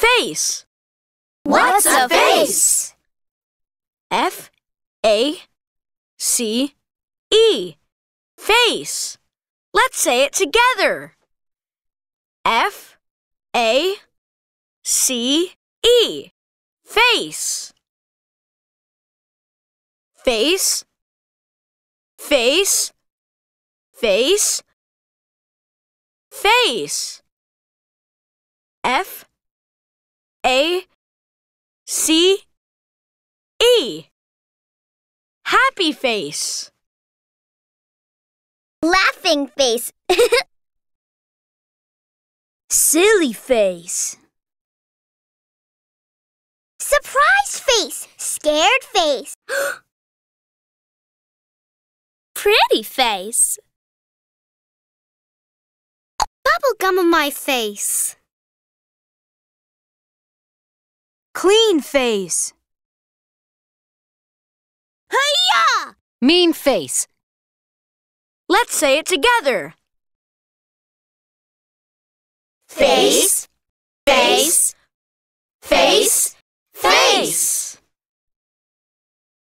Face. What's a face? F A C E. Face. Let's say it together. F A C E. Face. Face. Face. Face. Face. F C, E, Happy face. Laughing face. Silly face. Surprise face. Scared face. Pretty face. Bubblegum on my face. Clean face. Hiya! Mean face. Let's say it together. Face, face, face, face.